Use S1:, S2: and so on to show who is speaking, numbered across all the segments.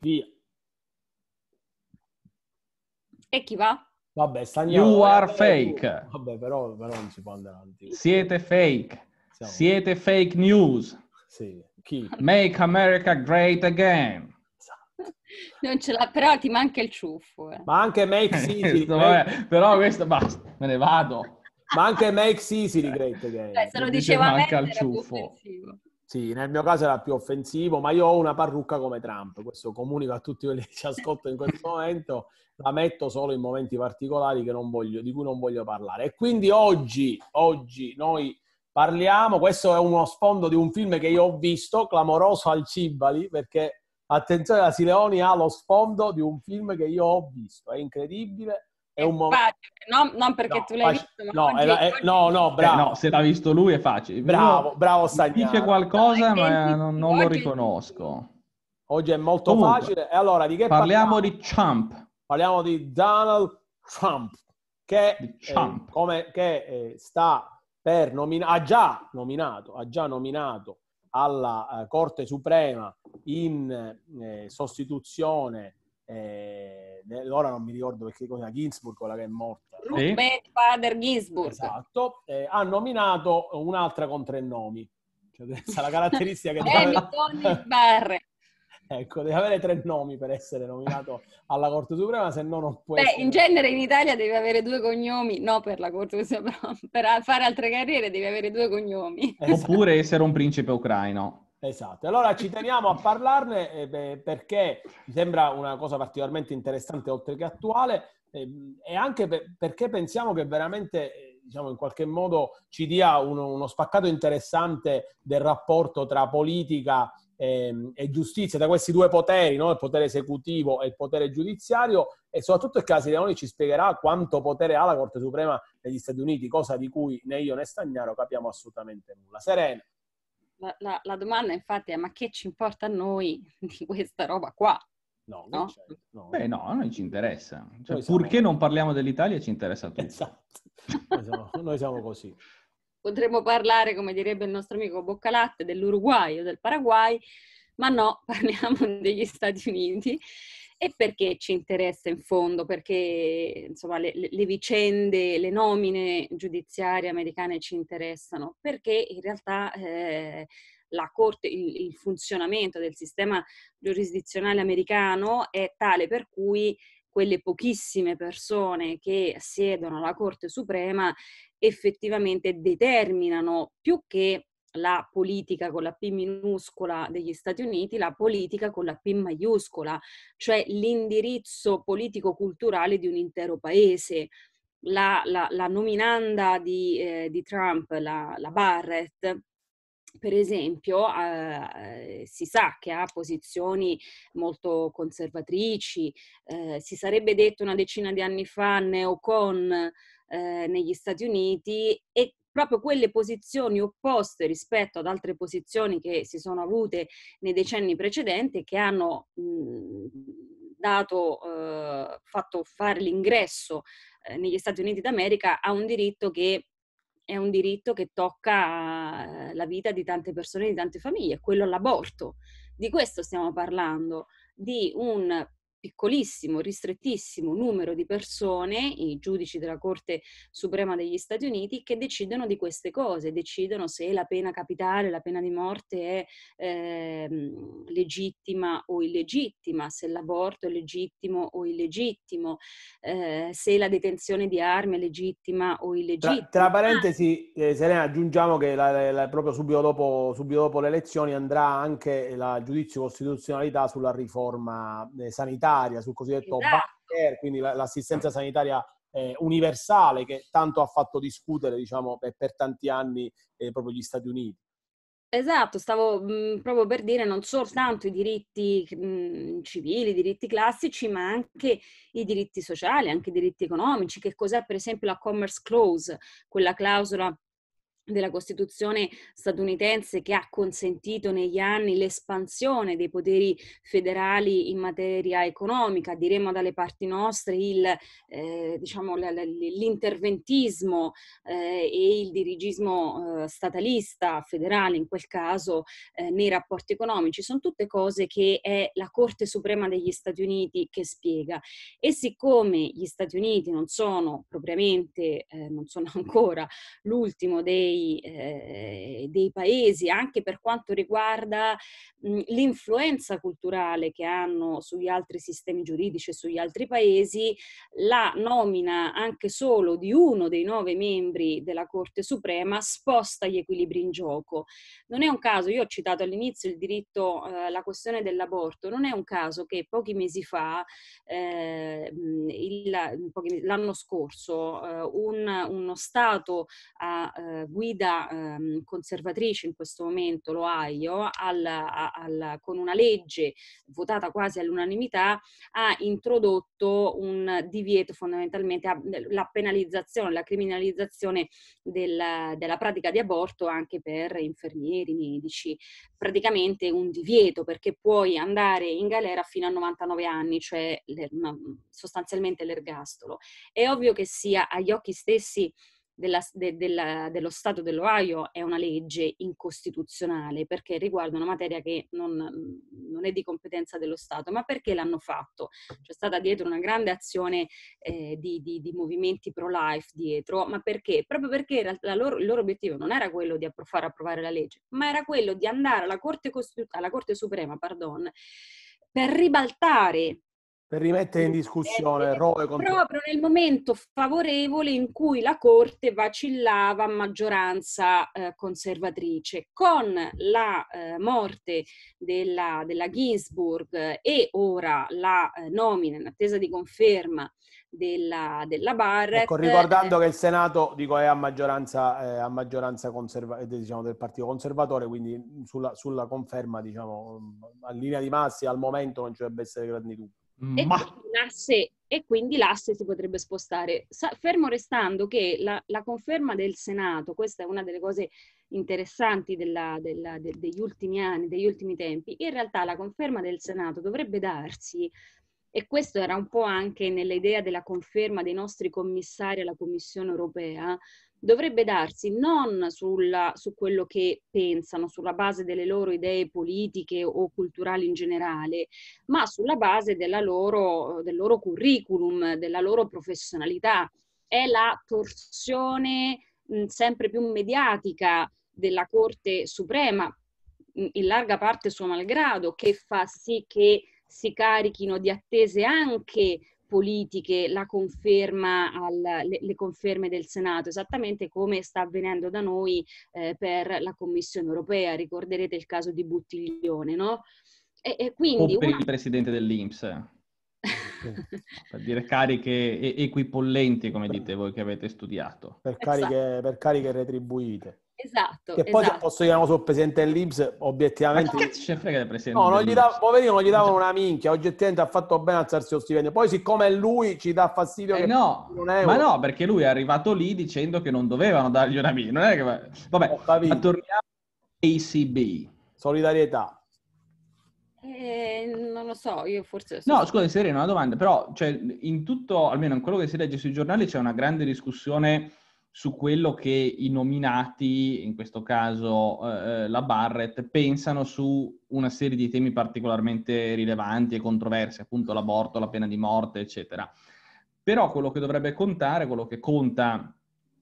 S1: Via.
S2: E chi va?
S3: Vabbè, stagniamo. You eh, are fake. Vabbè, però, però non si può andare avanti.
S1: Siete fake. Siamo. Siete fake news. Sì. Chi? Make America great again. Esatto.
S2: Non ce l'ha, però ti manca il ciuffo. Eh.
S3: Ma anche Make Sicily. Make... Però questo basta, me ne vado. Ma anche Make di great again. Beh, se lo diceva dice, manca il ciuffo. Offensivo. Sì, nel mio caso era più offensivo, ma io ho una parrucca come Trump, questo comunico a tutti quelli che ci ascoltano in questo momento, la metto solo in momenti particolari voglio, di cui non voglio parlare. E quindi oggi, oggi noi parliamo, questo è uno sfondo di un film che io ho visto, clamoroso al Cibali, perché attenzione, la Sileoni ha lo sfondo di un film che io ho visto, è incredibile, è un momento...
S2: No, non perché no, tu l'hai facile. visto, no, oggi, la, è,
S3: no, no, bravo. Eh, no, se l'ha visto lui è facile. Bravo, bravo stai Dice qualcosa, no, ma non, non lo riconosco. Oggi è molto Comunque, facile. E allora, di che parliamo? Parliamo di
S1: Trump.
S3: Parliamo di Donald Trump, che, eh, Trump. Eh, come, che eh, sta per nominare, ha già nominato, ha già nominato alla eh, Corte Suprema in eh, sostituzione eh, ora non mi ricordo perché cosa, Ginsburg, quella che è morta. Ruben sì. Fader Ginsburg. Esatto, eh, ha nominato un'altra con tre nomi. Cioè, la caratteristica che
S2: deve avere...
S3: Ecco, deve avere tre nomi per essere nominato alla Corte Suprema, se no non può Beh, essere... in
S2: genere in Italia devi avere due cognomi, no per la Corte Suprema, per fare altre carriere devi avere due cognomi.
S3: Esatto. Oppure
S1: essere un principe ucraino.
S3: Esatto, allora ci teniamo a parlarne eh, beh, perché mi sembra una cosa particolarmente interessante oltre che attuale eh, e anche per, perché pensiamo che veramente, eh, diciamo, in qualche modo ci dia uno, uno spaccato interessante del rapporto tra politica e, ehm, e giustizia, da questi due poteri, no? il potere esecutivo e il potere giudiziario e soprattutto il caso di Leoni ci spiegherà quanto potere ha la Corte Suprema negli Stati Uniti, cosa di cui né io né Stagnaro capiamo assolutamente nulla. Serena.
S2: La, la, la, domanda infatti è ma che ci importa a noi di questa roba qua? No, no? no. Beh,
S1: no, a noi ci interessa. Cioè, noi purché siamo... non parliamo dell'Italia ci interessa
S3: tutto. Esatto, noi siamo, noi siamo così
S2: potremmo parlare, come direbbe il nostro amico Boccalatte, dell'Uruguay o del Paraguay, ma no, parliamo degli Stati Uniti e perché ci interessa in fondo? Perché insomma, le, le, vicende, le nomine giudiziarie americane ci interessano? Perché in realtà eh, la Corte, il, il, funzionamento del sistema giurisdizionale americano è tale per cui quelle pochissime persone che siedono alla Corte Suprema effettivamente determinano più che la politica con la P minuscola degli Stati Uniti, la politica con la P maiuscola, cioè l'indirizzo politico-culturale di un intero paese. La, la, la nominanda di, eh, di Trump, la, la, Barrett, per esempio, eh, si sa che ha posizioni molto conservatrici, eh, si sarebbe detto una decina di anni fa neocon eh, negli Stati Uniti e proprio quelle posizioni opposte rispetto ad altre posizioni che si sono avute nei decenni precedenti che hanno mhmm, dato, eh, fatto fare l'ingresso eh, negli Stati Uniti d'America a un diritto che è un diritto che tocca eh, la vita di tante persone, di tante famiglie, quello all'aborto. Di questo stiamo parlando, di un piccolissimo, ristrettissimo numero di persone, i giudici della Corte Suprema degli Stati Uniti, che decidono di queste cose, decidono se la pena capitale, la pena di morte è eh, legittima o illegittima, se l'aborto è legittimo o illegittimo, eh, se la detenzione di armi è legittima o illegittima.
S3: Tra, tra parentesi, eh, Serena, aggiungiamo che la, la, proprio subito dopo, subito dopo le elezioni andrà anche il giudizio costituzionalità sulla riforma eh, sanitaria sanitaria, sul cosiddetto esatto. Care, quindi l'assistenza sanitaria eh, universale che tanto ha fatto discutere diciamo, per, per tanti anni eh, proprio gli Stati Uniti.
S2: Esatto, stavo mh, proprio per dire non soltanto i diritti mh, civili, i diritti classici, ma anche i diritti sociali, anche i diritti economici, che cos'è per esempio la commerce clause, quella clausola della Costituzione statunitense che ha consentito negli anni l'espansione dei poteri federali in materia economica, diremmo dalle parti nostre il, eh, diciamo, l'interventismo eh, e il dirigismo eh, statalista federale in quel caso eh, nei rapporti economici, sono tutte cose che è la Corte Suprema degli Stati Uniti che spiega e siccome gli Stati Uniti non sono propriamente, eh, non sono ancora l'ultimo dei dei, eh, dei paesi, anche per quanto riguarda mhmm, l'influenza culturale che hanno sugli altri sistemi giuridici e sugli altri paesi, la nomina anche solo di uno dei nove membri della Corte Suprema sposta gli equilibri in gioco. Non è un caso, io ho citato all'inizio il diritto, eh, la questione dell'aborto, non è un caso che pochi mesi fa, eh, mhmm, il, pochi, l'anno scorso, eh, un, uno Stato a guidato eh, guida ehm, conservatrice in questo momento, l'Ohio, al, al, con una legge votata quasi all'unanimità, ha introdotto un divieto fondamentalmente eh, la penalizzazione, la criminalizzazione del, della pratica di aborto anche per infermieri, medici, praticamente un divieto perché puoi andare in galera fino a 99 anni, cioè sostanzialmente l'ergastolo. È ovvio che sia agli occhi stessi della, de, della, dello Stato dell'Ohio è una legge incostituzionale perché riguarda una materia che non, mm, non, è di competenza dello Stato, ma perché l'hanno fatto? C'è stata dietro una grande azione eh, di, di, di, movimenti pro-life dietro, ma perché? Proprio perché loro, il loro obiettivo non era quello di far approvare la legge, ma era quello di andare alla Corte, Costitu- alla Corte Suprema pardon, per ribaltare
S3: per rimettere in discussione eh, Roe contro...
S2: proprio nel momento favorevole in cui la Corte vacillava a maggioranza eh, conservatrice. Con la eh, morte della, della Ginsburg e ora la eh, nomina in attesa di conferma della, della Barrett... Ecco, ricordando
S3: eh, che il Senato dico, è a maggioranza, a maggioranza conserva- diciamo, del Partito Conservatore, quindi sulla, sulla conferma, diciamo, a linea di massima al momento non ci dovrebbe essere grandi dubbi. Ma... E, quindi
S2: l'asse, e quindi l'asse si potrebbe spostare. Sa, fermo restando che la, la, conferma del Senato, questa è una delle cose interessanti della, della, de, degli ultimi anni, degli ultimi tempi, in realtà la conferma del Senato dovrebbe darsi e questo era un po' anche nell'idea della conferma dei nostri commissari alla Commissione europea, dovrebbe darsi non sulla, su quello che pensano, sulla base delle loro idee politiche o culturali in generale, ma sulla base loro, del loro curriculum, della loro professionalità. È la torsione mh, sempre più mediatica della Corte Suprema, in larga parte suo malgrado, che fa sì che si carichino di attese anche politiche, la conferma al, le, le, conferme del Senato, esattamente come sta avvenendo da noi eh, per la Commissione europea. Ricorderete il caso di Buttiglione, no? E, e quindi o per una... il
S1: presidente dell'Inps. Eh. per dire cariche equipollenti, come dite voi che
S3: avete studiato. Per esatto. cariche, per cariche retribuite.
S2: Esatto. Che poi esatto.
S3: posso chiamare sul presidente dell'Ibs, obiettivamente... Ma che ci
S1: frega del presidente
S3: No, non gli davo, poverino, non gli davano una minchia, oggettivamente ha fatto bene alzarsi lo stipendio. Poi siccome è lui ci dà fastidio eh no, ma no,
S1: perché lui è arrivato lì dicendo che non dovevano dargli una minchia. Non è che... Vabbè, oh, ma torniamo ACB. Solidarietà.
S2: Eh, non lo so, io forse...
S1: No, scusa, Serena, una domanda, però cioè, in tutto, almeno in quello che si legge sui giornali, c'è una grande discussione su quello che i nominati, in questo caso eh, eh, la Barrett, pensano su una serie di temi particolarmente rilevanti e controversi, appunto l'aborto, la pena di morte, eccetera. Però quello che dovrebbe contare, quello che conta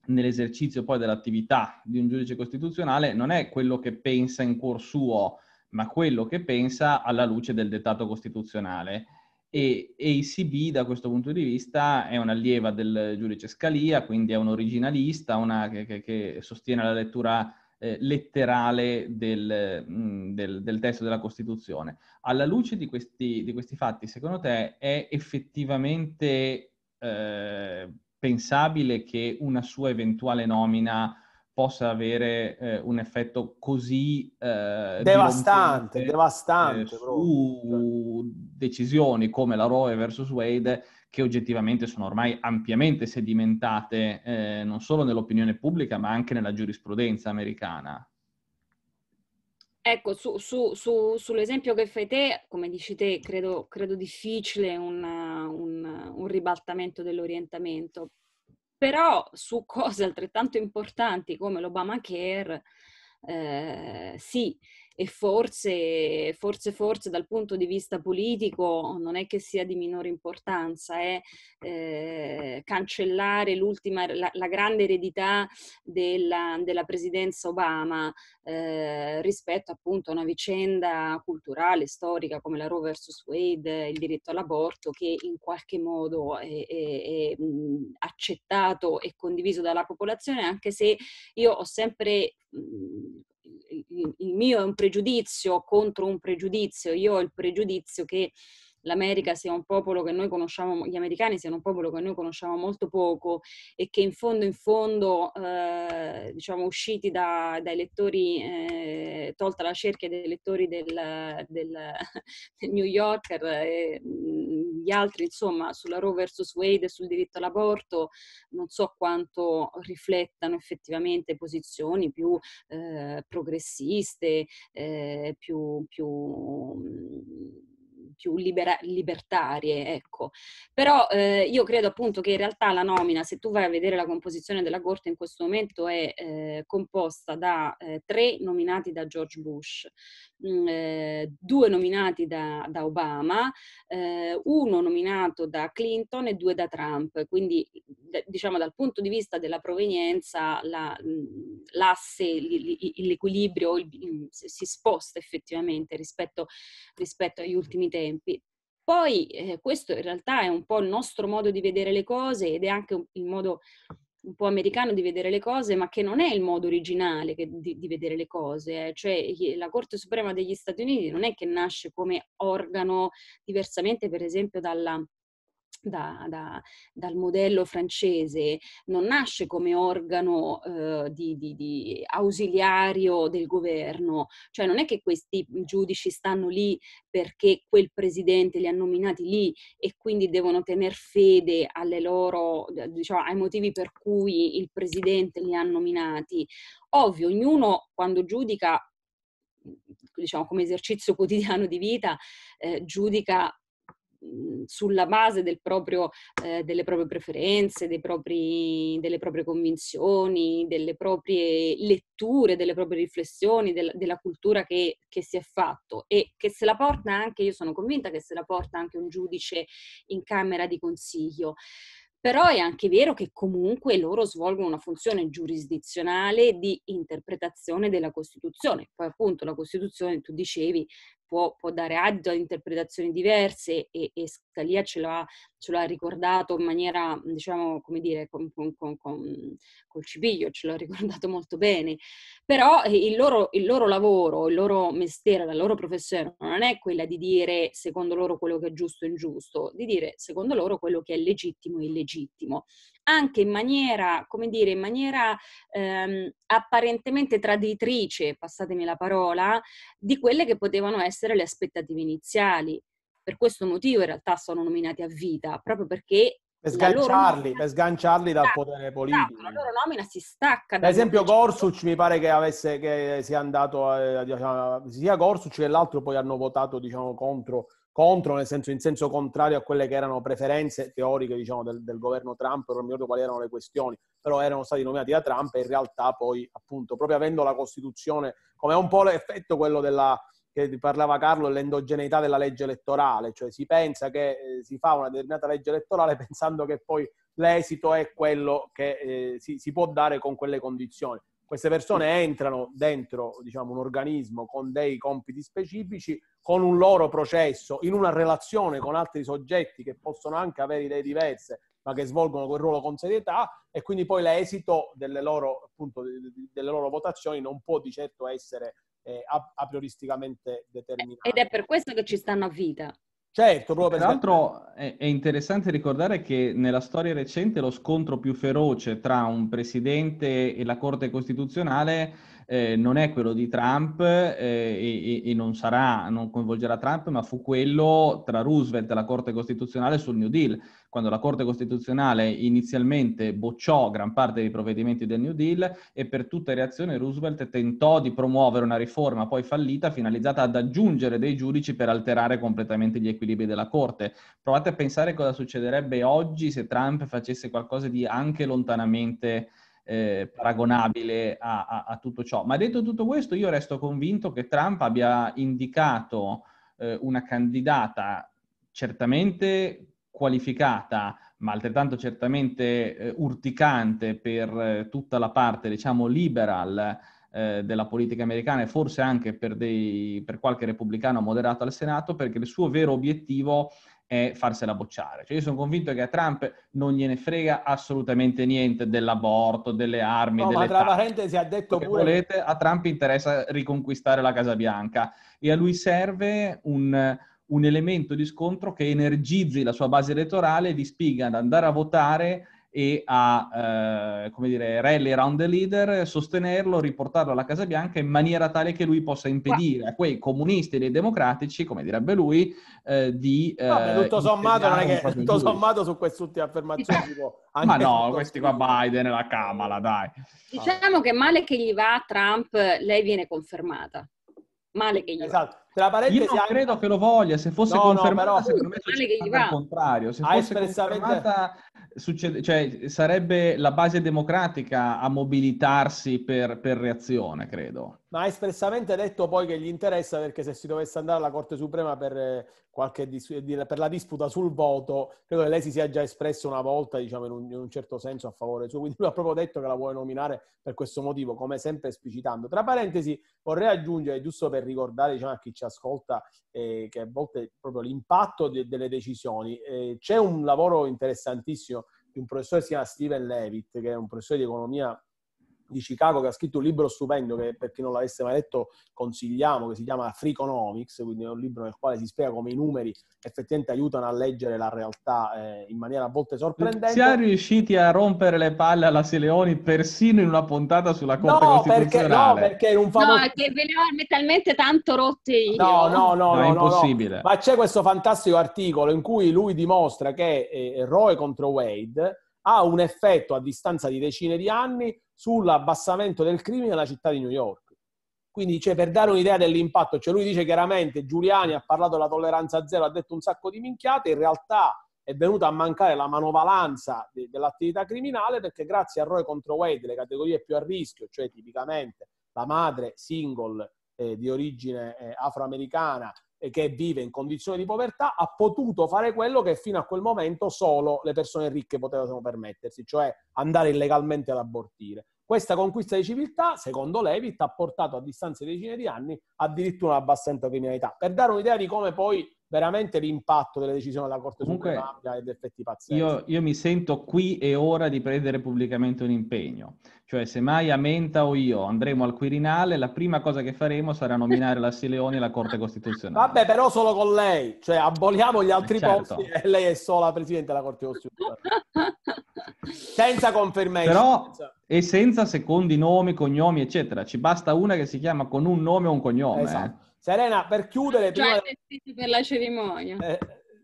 S1: nell'esercizio poi dell'attività di un giudice costituzionale, non è quello che pensa in cuor suo, ma quello che pensa alla luce del dettato costituzionale e ACB da questo punto di vista è un'allieva del giudice Scalia, quindi è un originalista, una che, che, che sostiene la lettura eh, letterale del, mm, del, del, testo della Costituzione. Alla luce di questi, di questi fatti, secondo te è effettivamente eh, pensabile che una sua eventuale nomina possa avere eh, un effetto così eh, devastante,
S3: devastante eh, su, cioè decisioni
S1: come la Roe versus Wade che oggettivamente sono ormai ampiamente sedimentate eh, non solo nell'opinione pubblica ma anche nella giurisprudenza americana.
S2: Ecco, su, su, su, sull'esempio che fai te, come dici te, credo, credo difficile un, un, un ribaltamento dell'orientamento, però su cose altrettanto importanti come l'Obamacare, eh, sì, e forse, forse, forse dal punto di vista politico non è che sia di minore importanza, è eh. eh, cancellare l'ultima, la, la, grande eredità della, della presidenza Obama eh, rispetto appunto a una vicenda culturale, storica come la Roe vs. Wade, il diritto all'aborto che in qualche modo è, è, è accettato e condiviso dalla popolazione, anche se io ho sempre il mio è un pregiudizio contro un pregiudizio, io ho il pregiudizio che l'America sia un popolo che noi conosciamo, gli americani siano un popolo che noi conosciamo molto poco e che in fondo in fondo, eh, diciamo, usciti da, dai lettori, eh, tolta la cerchia dei lettori del, del, del New Yorker e mm, gli altri, insomma, sulla Roe vs. Wade e sul diritto all'aborto, non so quanto riflettano effettivamente posizioni più eh, progressiste, eh, più, più mm, più libera- libertarie, ecco. Però eh, io credo appunto che in realtà la nomina, se tu vai a vedere la composizione della Corte in questo momento, è eh, composta da eh, tre nominati da George Bush, Mm, eh, due nominati da, da Obama, eh, uno nominato da Clinton e due da Trump, quindi diciamo dal punto di vista della provenienza la, mm, l'asse, l'equilibrio si sposta effettivamente rispetto, rispetto agli ultimi tempi. Poi eh, questo in realtà è un po' il nostro modo di vedere le cose ed è anche il modo un po' americano di vedere le cose, ma che non è il modo originale che, di, di, vedere le cose. Eh. Cioè, la Corte Suprema degli Stati Uniti non è che nasce come organo diversamente, per esempio, dalla, da, da, dal modello francese non nasce come organo eh, di, di, di, ausiliario del governo, cioè non è che questi giudici stanno lì perché quel presidente li ha nominati lì e quindi devono tener fede loro, diciamo, ai motivi per cui il presidente li ha nominati. Ovvio, ognuno quando giudica diciamo come esercizio quotidiano di vita eh, giudica Mhmm, sulla base del proprio, eh, delle proprie preferenze, propri, delle proprie convinzioni, delle proprie letture, delle proprie riflessioni, del, della cultura che, che, si è fatto e che se la porta anche, io sono convinta che se la porta anche un giudice in Camera di Consiglio. Però è anche vero che comunque loro svolgono una funzione giurisdizionale di interpretazione della Costituzione. Poi appunto la Costituzione, tu dicevi, può, può dare adito a interpretazioni diverse e, e Scalia ce l'ha, ce l'ha, ricordato in maniera, diciamo, come dire, con, con, con, col cipiglio, ce l'ha ricordato molto bene. Però eh, il loro, il loro lavoro, il loro mestiere, la loro professione non è quella di dire secondo loro quello che è giusto o ingiusto, di dire secondo loro quello che è legittimo e illegittimo anche in maniera, come dire, in maniera ehm, apparentemente traditrice, passatemi la parola, di quelle che potevano essere essere le aspettative iniziali. Per questo motivo in realtà sono nominati a vita, proprio perché per sganciarli,
S3: per sganciarli dal potere politico.
S2: La loro nomina si stacca. Ad esempio,
S3: Gorsuch mi pare che, avesse, che sia andato, eh, diciamo, sia Gorsuch che l'altro poi hanno votato diciamo, contro, contro, nel senso, in senso contrario a quelle che erano preferenze teoriche diciamo, del, del, governo Trump, non mi ricordo quali erano le questioni, però erano stati nominati da Trump e in realtà poi, appunto, proprio avendo la Costituzione, come è un po' l'effetto quello della che parlava Carlo, l'endogeneità della legge elettorale, cioè si pensa che eh, si fa una determinata legge elettorale pensando che poi l'esito è quello che eh, si, si, può dare con quelle condizioni. Queste persone entrano dentro diciamo, un organismo con dei compiti specifici, con un loro processo, in una relazione con altri soggetti che possono anche avere idee diverse, ma che svolgono quel ruolo con serietà e quindi poi l'esito delle loro, appunto, delle loro votazioni non può di certo essere eh, aprioristicamente determinati. Ed è
S2: per questo che ci stanno a vita.
S3: Certo, proprio
S1: Peraltro è interessante ricordare che nella storia recente lo scontro più feroce tra un presidente e la Corte Costituzionale eh, non è quello di Trump eh, e, e, non sarà, non coinvolgerà Trump, ma fu quello tra Roosevelt e la Corte Costituzionale sul New Deal. Quando la Corte Costituzionale inizialmente bocciò gran parte dei provvedimenti del New Deal e per tutta reazione Roosevelt tentò di promuovere una riforma poi fallita finalizzata ad aggiungere dei giudici per alterare completamente gli equilibri della Corte. Provate a pensare cosa succederebbe oggi se Trump facesse qualcosa di anche lontanamente eh, paragonabile a, a, a, tutto ciò. Ma detto tutto questo, io resto convinto che Trump abbia indicato eh, una candidata certamente qualificata, ma altrettanto certamente eh, urticante per eh, tutta la parte, diciamo, liberal eh, della politica americana e forse anche per, dei, per qualche repubblicano moderato al Senato, perché il suo vero obiettivo e farsela bocciare. Cioè io sono convinto che a Trump non gliene frega assolutamente niente dell'aborto, delle armi, no, delle ma tra parentesi ha detto pure... Volete, a Trump interessa riconquistare la Casa Bianca e a lui serve un, un elemento di scontro che energizzi la sua base elettorale e vi spiga ad andare a votare e a, eh, come dire, rally around the leader, sostenerlo, riportarlo alla Casa Bianca in maniera tale che lui possa impedire a quei comunisti e dei democratici, come direbbe lui, eh, di... Eh, Vabbè, tutto sommato, non è che, tutto sommato
S3: su quest'ultima affermazione si può... Ma no, questi qua Biden e la Kamala, dai.
S2: Diciamo ah. che male che gli va Trump, lei viene confermata. Male che gli esatto. va. Tra parentesi, Io non credo
S1: anche... che lo voglia, se fosse no, confermata, no, però, secondo me
S2: male che gli va. al
S1: contrario. Se ha fosse espressamente... confermata succede, cioè, sarebbe la base democratica a mobilitarsi per, per reazione, credo
S3: ma ha espressamente detto poi che gli interessa perché se si dovesse andare alla Corte Suprema per, eh, qualche, eh, per la disputa sul voto, credo che lei si sia già espresso una volta, diciamo, in un, in un certo senso a favore suo. Quindi lui ha proprio detto che la vuole nominare per questo motivo, come sempre esplicitando. Tra parentesi, vorrei aggiungere, giusto per ricordare diciamo, a chi ci ascolta, eh, che a volte proprio l'impatto de, delle decisioni, eh, c'è un lavoro interessantissimo di un professore che si chiama Steven Levitt, che è un professore di economia di Chicago che ha scritto un libro stupendo che per chi non l'avesse mai letto consigliamo, che si chiama Freakonomics, quindi è un libro nel quale si spiega come i numeri effettivamente aiutano a leggere la realtà eh, in maniera a volte sorprendente. Siamo
S1: riusciti a rompere le palle alla Seleoni persino in una puntata sulla Corte no, Costituzionale. Perché, no,
S3: perché un famoso... No,
S2: è ve ne ho talmente tanto rotte io. No, no, no,
S1: no, è no, impossibile. No.
S3: Ma c'è questo fantastico articolo in cui lui dimostra che eh, Roe contro Wade ha un effetto a distanza di decine di anni sull'abbassamento del crimine nella città di New York. Quindi cioè, per dare un'idea dell'impatto, cioè, lui dice chiaramente Giuliani ha parlato della tolleranza zero, ha detto un sacco di minchiate, in realtà è venuta a mancare la manovalanza de- dell'attività criminale perché grazie a Roy contro Wade, le categorie più a rischio, cioè tipicamente la madre single eh, di origine eh, afroamericana che vive in condizioni di povertà ha potuto fare quello che fino a quel momento solo le persone ricche potevano permettersi, cioè andare illegalmente ad abortire. Questa conquista di civiltà, secondo Levitt, ha portato a distanza di decine di anni addirittura un abbassamento della criminalità. Per dare un'idea di come poi veramente l'impatto delle decisioni della Corte Comunque, Suprema ed effetti pazienti. Io,
S1: io, mi sento qui e ora di prendere pubblicamente un impegno. Cioè, se mai Amenta o io andremo al Quirinale, la prima cosa che faremo sarà nominare la Sileoni alla Corte Costituzionale.
S3: Vabbè, però solo con lei. Cioè, aboliamo gli altri eh, certo. posti e lei è sola Presidente della Corte Costituzionale.
S1: senza
S3: confermation.
S1: Però, e senza secondi nomi, cognomi, eccetera. Ci basta una che si chiama con un nome o un
S3: cognome. Eh. Esatto. Eh. Serena, per chiudere... Già
S2: prima... per la cerimonia. Eh,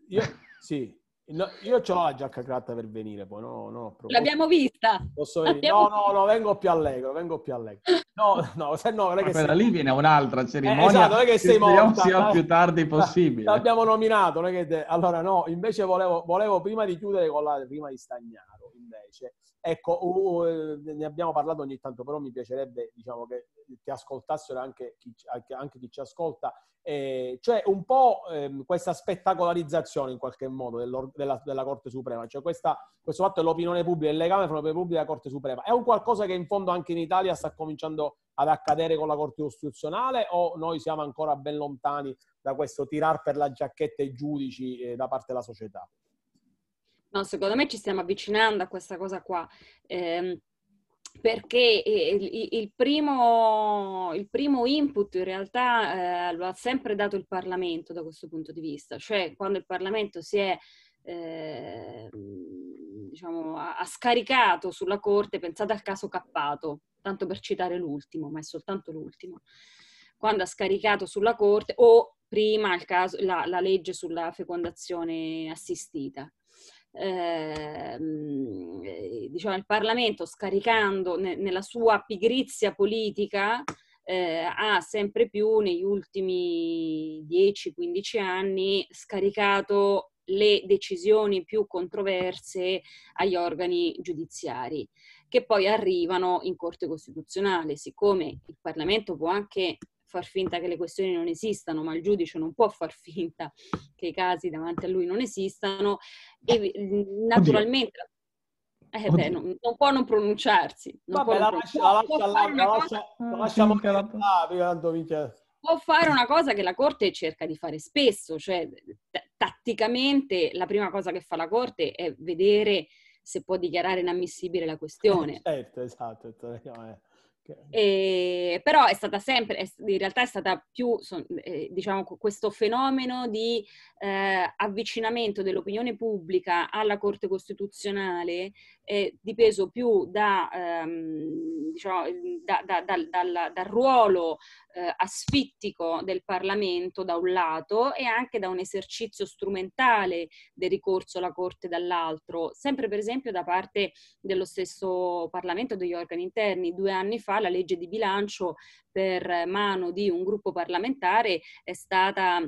S2: io,
S3: sì, no, io ho la giacca cratta per venire, poi no, no. Proprio... L'abbiamo vista! Posso venire? No, no, no, vengo più allegro, vengo più allegro. No, no, se no... Non è che sei... lì
S1: viene un'altra eh, cerimonia. Eh, esatto, non è che sei morta. sia più tardi possibile. L'abbiamo
S3: nominato, non è che... Te... Allora, no, invece volevo, volevo prima di chiudere con la prima di Stagnaro, invece Ecco, uh, ne abbiamo parlato ogni tanto, però mi piacerebbe diciamo, che, ti ascoltassero anche chi, anche chi, ci ascolta, eh, cioè un po' eh, questa spettacolarizzazione in qualche modo della, della, Corte Suprema, cioè questa, questo fatto dell'opinione pubblica, il legame fra l'opinione pubblica e la Corte Suprema, è un qualcosa che in fondo anche in Italia sta cominciando ad accadere con la Corte Costituzionale o noi siamo ancora ben lontani da questo tirar per la giacchetta i giudici eh, da parte della società?
S2: No, secondo me ci stiamo avvicinando a questa cosa qua. Ehm, eh, perché il primo, il primo, input in realtà eh, lo ha sempre dato il Parlamento da questo punto di vista, cioè quando il Parlamento si è eh, diciamo, ha scaricato sulla Corte, pensate al caso Cappato, tanto per citare l'ultimo, ma è soltanto l'ultimo, quando ha scaricato sulla Corte o prima caso, la, la legge sulla fecondazione assistita Ehm, eh, diciamo, il Parlamento scaricando ne, nella sua pigrizia politica eh, ha sempre più negli ultimi 10-15 anni scaricato le decisioni più controverse agli organi giudiziari che poi arrivano in Corte Costituzionale. Siccome il Parlamento può anche far finta che le questioni non esistano, ma il giudice non può far finta che i casi davanti a lui non esistano e naturalmente eh beh, non, non, può non pronunciarsi. Non Vabbè, la, lascia, la, lascia, la, ah, lascia, la lasciamo
S3: che la può
S2: fare una cosa che la Corte cerca di fare spesso, cioè t- tatticamente la prima cosa che fa la Corte è vedere se può dichiarare inammissibile la questione.
S3: Certo, esatto. esatto. Eh. Okay.
S2: E, però è stata sempre, è, in realtà è stata più, son, eh, diciamo, questo fenomeno di eh, avvicinamento dell'opinione pubblica alla Corte Costituzionale è dipeso più da, ehm, diciamo, da, da, dal, dal, ruolo eh, asfittico del Parlamento da un lato e anche da un esercizio strumentale del ricorso alla Corte dall'altro, sempre per esempio da parte dello stesso Parlamento, degli organi interni. Due anni fa la legge di bilancio per mano di un gruppo parlamentare è stata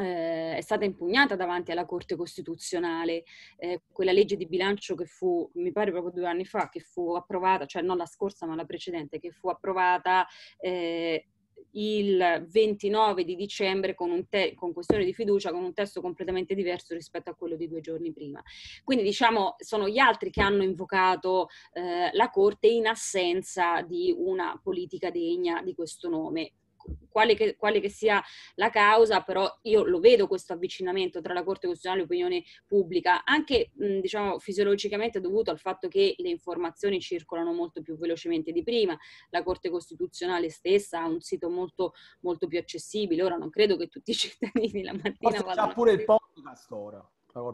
S2: eh, è stata impugnata davanti alla Corte Costituzionale eh, quella legge di bilancio che fu, mi pare proprio due anni fa, che fu approvata, cioè non la scorsa ma la precedente, che fu approvata eh, il 29 di dicembre con, te- con, questione di fiducia, con un testo completamente diverso rispetto a quello di due giorni prima. Quindi diciamo sono gli altri che hanno invocato eh, la Corte in assenza di una politica degna di questo nome quale che, quale che, sia la causa, però io lo vedo questo avvicinamento tra la Corte Costituzionale e l'opinione pubblica, anche mh, diciamo fisiologicamente dovuto al fatto che le informazioni circolano molto più velocemente di prima, la Corte Costituzionale stessa ha un sito molto, molto più accessibile, ora non credo che tutti i cittadini la mattina Forse vadano... C'ha pure il
S3: podcast ora. Per,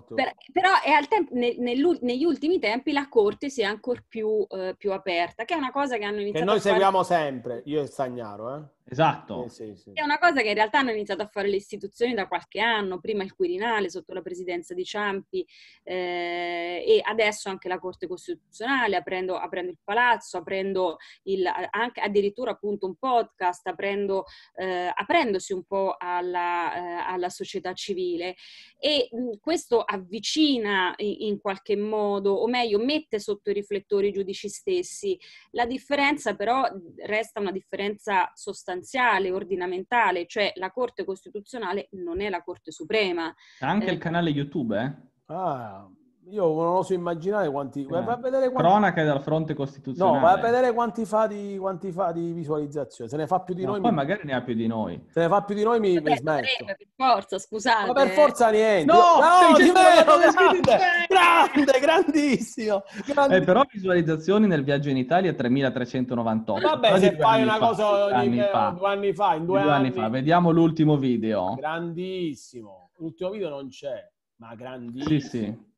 S2: però tempo, nel, nel, negli ultimi tempi la corte si è ancora più, eh, più, aperta, che è una cosa che hanno iniziato che noi seguiamo
S3: fare... sempre, io e Stagnaro, eh? Esatto. Sì,
S2: sì, sì. È una cosa che in realtà hanno iniziato a fare le istituzioni da qualche anno, prima il Quirinale sotto la presidenza di Ciampi eh, e adesso anche la Corte Costituzionale, aprendo, aprendo il palazzo, aprendo il, anche, addirittura appunto un podcast, aprendo, eh, aprendosi un po' alla, eh, alla società civile. E mh, mm, questo avvicina in, in, qualche modo, o meglio mette sotto i riflettori i giudici stessi. La differenza però mm, resta una differenza sostanziale sostanziale, ordinamentale, cioè la Corte Costituzionale non è la Corte Suprema.
S1: anche eh, il canale YouTube, eh?
S3: Ah, io non so immaginare quanti... Eh.
S2: Vai a eh. vedere quanti...
S1: Cronaca dal fronte
S3: costituzionale. No, vai a vedere quanti fa di, quanti fa di visualizzazione. Se ne fa più di no, noi... Poi mi... magari ne ha più di noi. Se ne fa più di noi mi, Vabbè, mi smetto.
S2: Per forza, scusate. Ma per eh. forza niente. No, no di
S3: meno, grande, grandissimo.
S2: grandissimo.
S1: Eh, però visualizzazioni nel viaggio in Italia 3.398. Vabbè, Quasi se fai una cosa eh, fa, anni fa. due
S3: anni fa, in due, due anni, anni fa. Vediamo
S1: l'ultimo video.
S3: Grandissimo. L'ultimo video non c'è, ma grandissimo. Sì, sì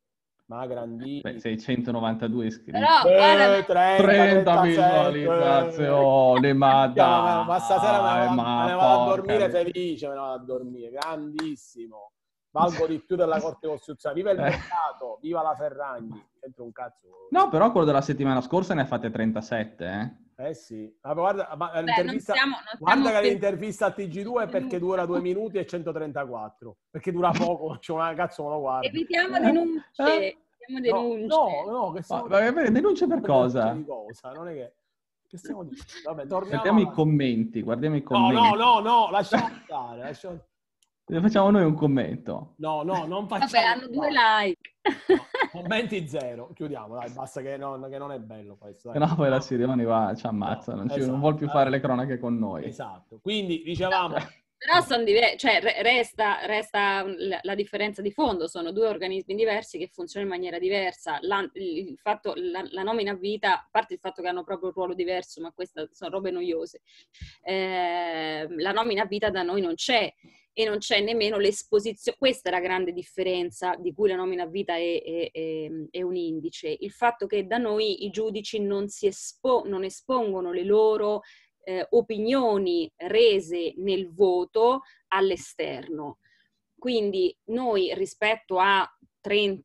S3: ma grandini.
S1: 692 iscritti. Però, eh, 30, 30 visualizzazioni, oh, ma dai, ma stasera me ne, vado a dormire
S3: felice, me ne vado a dormire, grandissimo. Valgo di più della Corte Costituzionale. Viva il eh. mercato, viva la Ferragni c'entra un cazzo. No,
S1: però quello della settimana scorsa ne ha fatte 37, eh?
S3: Eh sì, ma guarda, ma Beh, l'intervista, non siamo, non siamo guarda che l'intervista a TG2 perché dura 2 minuti e 134, perché dura poco, c'è cioè, una cazzo me lo guarda.
S2: Evitiamo eh? denunce, eh? denunce. No, no, no che
S3: sono... Ma, ma, denunce per cosa? Di cosa? Non è che... Che stiamo dicendo? Vabbè, torniamo Guardiamo alla... i
S1: commenti, guardiamo i commenti. No, no, no,
S3: no, lasciamo stare, lasciamo...
S1: Facciamo noi un commento.
S3: No, no, non facciamo... Vabbè,
S2: hanno due like.
S3: Commenti zero, chiudiamo, dai, basta che non, che non è bello questo. Dai. No,
S1: poi la Sirioni va, ci ammazza, no, non, esatto, non, vuol più esatto. fare le cronache con noi. Esatto,
S3: quindi dicevamo,
S2: però sono diverse, cioè resta, resta mhmm, la, la, differenza di fondo, sono due organismi diversi che funzionano in maniera diversa. La, il fatto, la, la nomina a vita, a parte il fatto che hanno proprio un ruolo diverso, ma queste sono robe noiose, eh, la nomina a vita da noi non c'è e non c'è nemmeno l'esposizione. Questa è la grande differenza di cui la nomina a vita è, è, è, è un indice, il fatto che da noi i giudici non, espo- non espongono le loro eh, opinioni rese nel voto all'esterno. Quindi noi rispetto a 30-40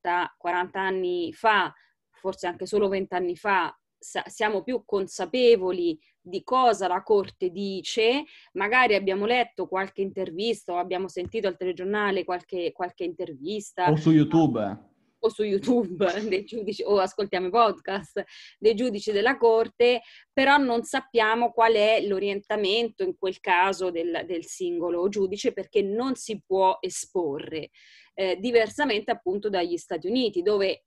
S2: anni fa, forse anche solo 20 anni fa, sa- siamo più consapevoli di cosa la Corte dice, magari abbiamo letto qualche intervista o abbiamo sentito al telegiornale qualche, qualche intervista. O su
S1: YouTube
S2: o su YouTube dei giudici o ascoltiamo i podcast dei giudici della Corte, però non sappiamo qual è l'orientamento in quel caso del, del singolo giudice perché non si può esporre. Eh, diversamente appunto dagli Stati Uniti, dove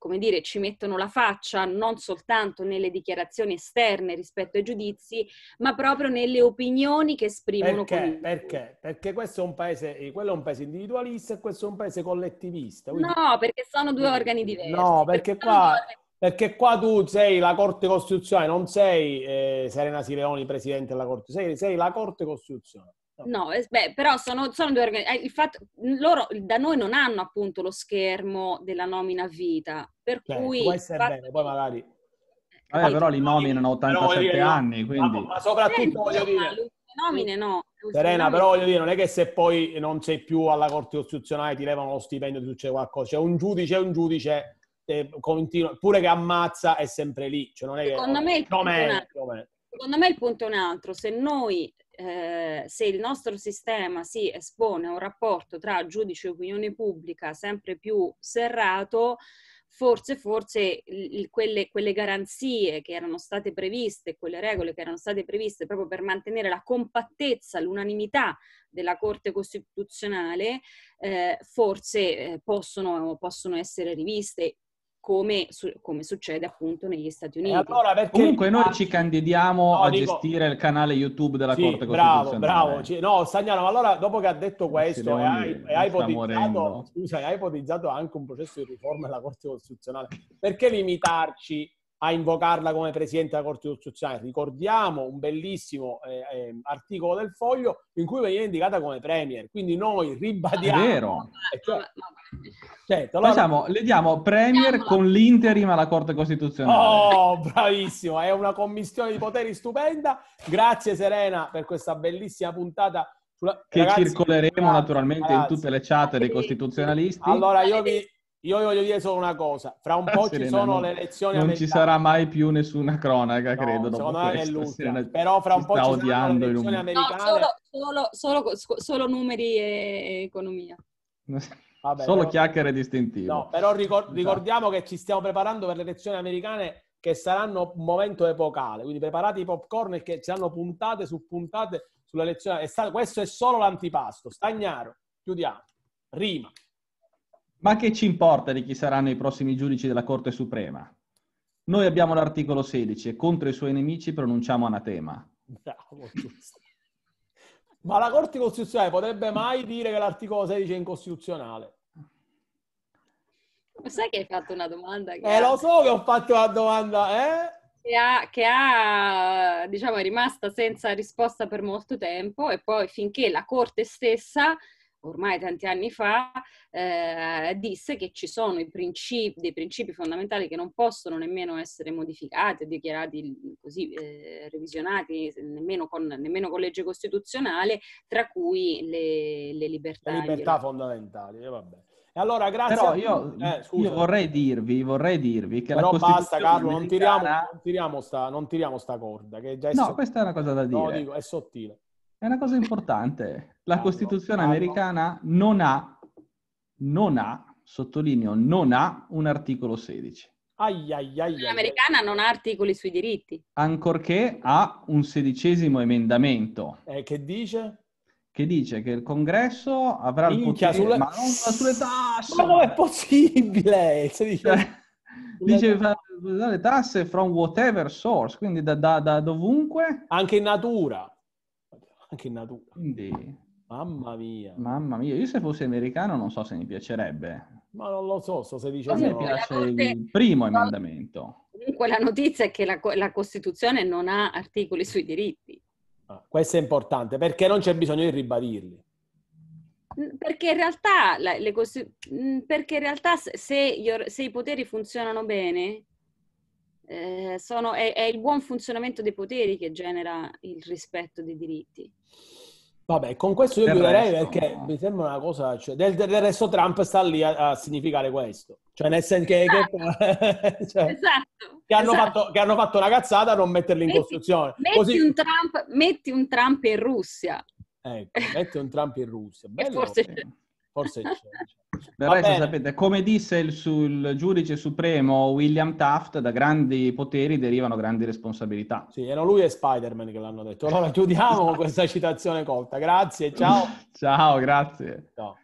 S2: come dire, ci mettono la faccia non soltanto nelle dichiarazioni esterne rispetto ai giudizi, ma proprio nelle opinioni che esprimono. Perché?
S3: Perché? Perché questo è un paese, eh, quello è un paese individualista e questo è un paese collettivista.
S2: Quindi... No, perché sono due organi diversi. No, perché, perché qua...
S3: Perché qua tu sei la Corte Costituzionale, non sei eh, Serena Sileoni, presidente della Corte, sei, sei la Corte Costituzionale.
S2: Esatto. No, beh, però sono, sono due organizzazioni. Eh, il fatto, loro da noi non hanno appunto lo schermo della nomina a vita, per certo, cui... Può essere fatto... bene, poi magari...
S1: Vabbè, però li nominano 87 dire, anni, quindi... Ma,
S2: ma soprattutto voglio dire... Le nomine no.
S3: Serena, però voglio dire, non è che se poi non sei più alla Corte Costituzionale ti levano lo stipendio, ti succede qualcosa. C'è cioè un giudice, è un giudice eh, continua, pure che ammazza è sempre lì. Cioè, non è secondo, che, me il punto è,
S2: secondo me il punto è un altro. Se noi eh, se il nostro sistema si espone a un rapporto tra giudice e opinione pubblica sempre più serrato, forse, forse il, quelle, quelle, garanzie che erano state previste, quelle regole che erano state previste proprio per mantenere la compattezza, l'unanimità della Corte Costituzionale, eh, forse eh, possono, possono essere riviste come, su, come, succede appunto negli Stati Uniti. Allora
S3: perché...
S1: Comunque noi ci candidiamo no, a dico... gestire il canale YouTube della sì, Corte Costituzionale. Bravo,
S3: bravo. no, Stagnano, ma allora dopo che ha detto questo e hai, hai ipotizzato, scusa, hai ipotizzato anche un processo di riforma della Corte Costituzionale, perché limitarci a invocarla come Presidente della Corte Costituzionale. Ricordiamo un bellissimo eh, ehm, articolo del foglio in cui veniva indicata come Premier, quindi noi ribadiamo... È vero. Cioè, certo,
S1: allora... Facciamo, le diamo Premier con l'interim alla Corte Costituzionale.
S3: Oh, bravissimo, è una commissione di poteri stupenda. Grazie Serena per questa bellissima puntata. Sulla... Che ragazzi, circoleremo ragazzi, naturalmente ragazzi. in tutte
S1: le chat dei costituzionalisti. Allora io
S3: vi io voglio dire solo una cosa, fra un ah, po' Serena, ci sono non, le elezioni non americane. Non ci sarà
S1: mai più nessuna cronaca, no, credo, dopo è Serena,
S3: Però fra un po' ci sono le elezioni americane.
S2: No, solo, solo, solo, solo, numeri e economia. Vabbè, solo però,
S1: chiacchiere distintive. No,
S3: però ricor- esatto. ricordiamo che ci stiamo preparando per le elezioni americane che saranno un momento epocale, quindi preparate i popcorn e che hanno puntate su puntate sulla lezione. Questo è solo l'antipasto, stagnaro, chiudiamo. Rima. Ma
S1: che ci importa di chi saranno i prossimi giudici della Corte Suprema? Noi abbiamo l'articolo 16 e contro i suoi nemici pronunciamo anatema.
S3: Bravo, Ma la Corte Costituzionale potrebbe mai dire che l'articolo 16 è incostituzionale?
S2: Lo sai che hai fatto una domanda? Che eh, ha... lo
S3: so che ho fatto una domanda, eh?
S2: Che ha, che ha, diciamo, è rimasta senza risposta per molto tempo e poi finché la Corte stessa ormai tanti anni fa, eh, disse che ci sono principi, dei principi fondamentali che non possono nemmeno essere modificati, dichiarati così, eh, revisionati, nemmeno con, nemmeno con, legge costituzionale, tra cui le, le libertà. Le libertà
S3: fondamentali, eh, vabbè. E allora, grazie. Però io, eh, io vorrei,
S1: dirvi, vorrei dirvi, che Però la Costituzione basta, Carlo, americana... non, tiriamo,
S3: non, tiriamo sta, non tiriamo sta corda, che già è No, sottile. questa
S1: è una cosa da dire. No, dico,
S3: è sottile.
S1: È una cosa importante. La Bravo, Costituzione bravo. americana non ha, non ha, sottolineo, non ha un articolo 16.
S3: Ai, ai, ai,
S2: ai, L'americana non ha articoli sui diritti.
S1: Ancorché ha un sedicesimo emendamento
S2: Eh, che dice?
S1: che dice che il congresso avrà il Minchia, potere, sulle- ma non sulle
S2: tasse! Ma è
S1: possibile? Se cioè, dice- Dice fa- le tasse from whatever source, quindi da, da- da dovunque, Anche in natura anche in natura. Quindi... Mamma mia. Mamma mia, io se fossi americano non so se mi piacerebbe. Ma
S3: non lo so, sto sedicendo. A me piace notte... il primo emendamento.
S2: Comunque la notizia è che la, la, Costituzione non ha articoli sui diritti.
S3: Ah, questo è importante perché non c'è bisogno di ribadirli.
S2: Perché in realtà, la, costi... perché in realtà se, se i poteri funzionano bene, eh, sono, è, è, il buon funzionamento dei poteri che genera il rispetto dei diritti.
S3: Vabbè, con questo io chiuderei perché no. mi sembra una cosa, cioè, del, del, resto Trump sta lì a, a significare questo, cioè nel senso che, esatto. che, cioè,
S2: esatto. che, hanno, esatto.
S3: fatto, che hanno fatto, una cazzata a non metterli in costruzione. Metti, Così... un
S2: Trump, metti un Trump in Russia.
S3: Ecco, metti un Trump in Russia. Bello. E forse forse c'è. Del resto sapete,
S1: come disse il, sul giudice supremo William Taft, da grandi poteri derivano
S3: grandi responsabilità. Sì, era lui e Spider-Man che l'hanno detto. Allora chiudiamo con questa citazione colta. Grazie, ciao. ciao, grazie. Ciao.